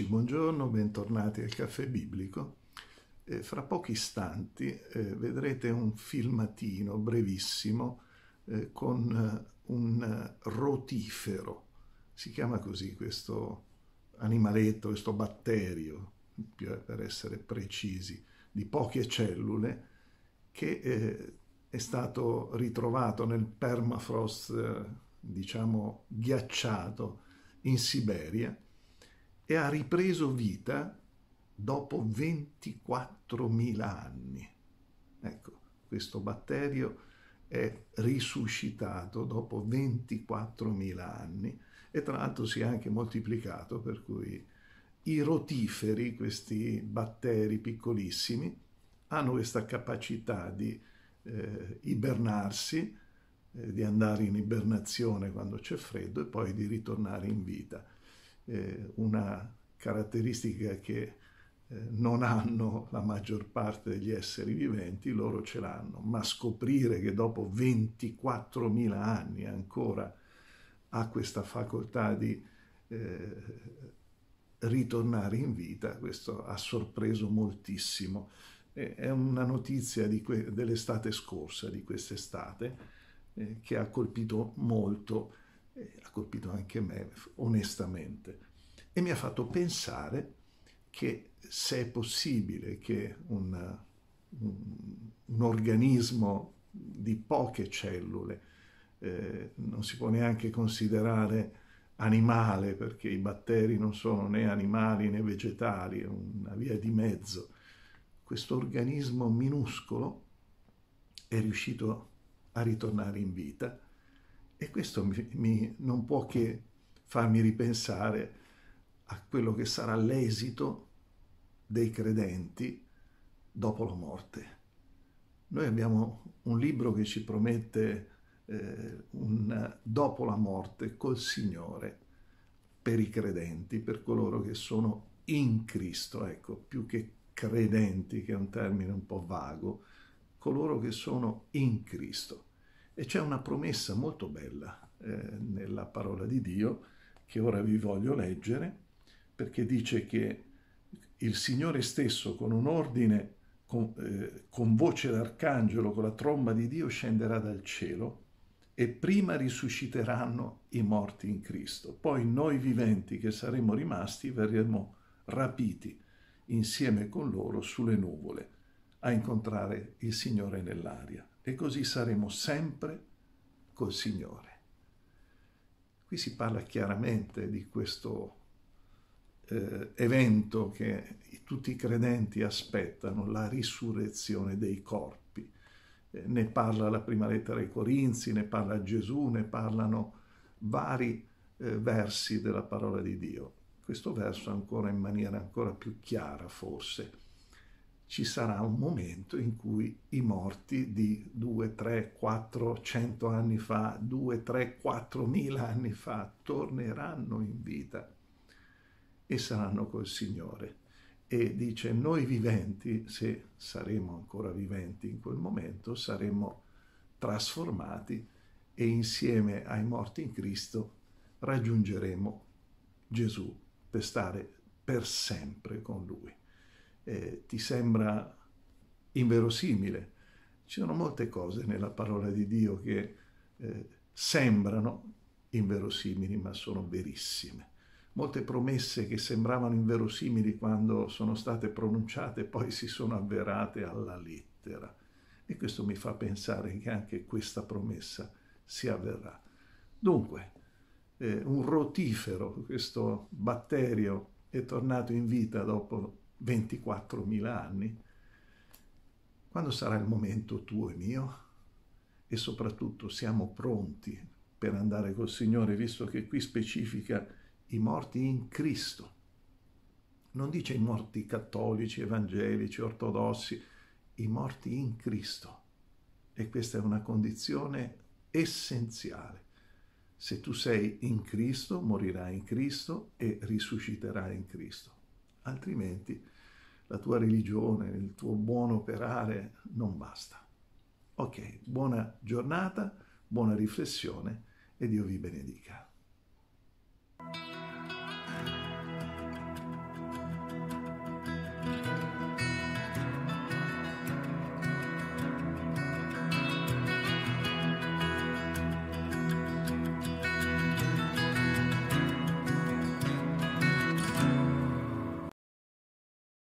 Amici, buongiorno, bentornati al Caffè Biblico. Eh, fra pochi istanti eh, vedrete un filmatino brevissimo eh, con eh, un eh, rotifero. Si chiama così questo animaletto, questo batterio, per essere precisi, di poche cellule che eh, è stato ritrovato nel permafrost, diciamo, ghiacciato in Siberia e ha ripreso vita dopo 24.000 anni. Ecco, questo batterio è risuscitato dopo 24.000 anni e tra l'altro si è anche moltiplicato, per cui i rotiferi, questi batteri piccolissimi, hanno questa capacità di eh, ibernarsi, eh, di andare in ibernazione quando c'è freddo e poi di ritornare in vita eh, una caratteristica che eh, non hanno la maggior parte degli esseri viventi, loro ce l'hanno, ma scoprire che dopo 24.000 anni ancora ha questa facoltà di eh, ritornare in vita, questo ha sorpreso moltissimo. È una notizia dell'estate scorsa, di quest'estate, eh, che ha colpito molto colpito anche me, onestamente, e mi ha fatto pensare che se è possibile che un, un, un organismo di poche cellule, eh, non si può neanche considerare animale perché i batteri non sono né animali né vegetali, è una via di mezzo. Questo organismo minuscolo è riuscito a ritornare in vita e questo mi, mi, non può che farmi ripensare a quello che sarà l'esito dei credenti dopo la morte. Noi abbiamo un libro che ci promette eh, un dopo la morte col Signore per i credenti, per coloro che sono in Cristo, ecco, più che credenti, che è un termine un po' vago, coloro che sono in Cristo. E c'è una promessa molto bella eh, nella parola di Dio che ora vi voglio leggere, perché dice che il Signore stesso con un ordine, con, eh, con voce d'arcangelo, con la tromba di Dio scenderà dal cielo e prima risusciteranno i morti in Cristo. Poi noi viventi che saremo rimasti verremo rapiti insieme con loro sulle nuvole a incontrare il Signore nell'aria e così saremo sempre col Signore. Qui si parla chiaramente di questo eh, evento che tutti i credenti aspettano, la risurrezione dei corpi. Eh, ne parla la prima lettera ai Corinzi, ne parla Gesù, ne parlano vari eh, versi della parola di Dio. Questo verso ancora in maniera ancora più chiara forse ci sarà un momento in cui i morti di 2, 3, 4, 100 anni fa, 2, 3, 4 mila anni fa torneranno in vita e saranno col Signore. E dice, noi viventi, se saremo ancora viventi in quel momento, saremo trasformati e insieme ai morti in Cristo raggiungeremo Gesù per stare per sempre con Lui eh, ti sembra inverosimile. Ci sono molte cose nella parola di Dio che eh, sembrano inverosimili ma sono verissime. Molte promesse che sembravano inverosimili quando sono state pronunciate poi si sono avverate alla lettera. E questo mi fa pensare che anche questa promessa si avverrà. Dunque, eh, un rotifero, questo batterio, è tornato in vita dopo 24.000 anni? Quando sarà il momento tuo e mio? E soprattutto siamo pronti per andare col Signore, visto che qui specifica i morti in Cristo. Non dice i morti cattolici, evangelici, ortodossi, i morti in Cristo. E questa è una condizione essenziale. Se tu sei in Cristo, morirai in Cristo e risusciterai in Cristo altrimenti la tua religione, il tuo buon operare non basta. Ok, buona giornata, buona riflessione e Dio vi benedica.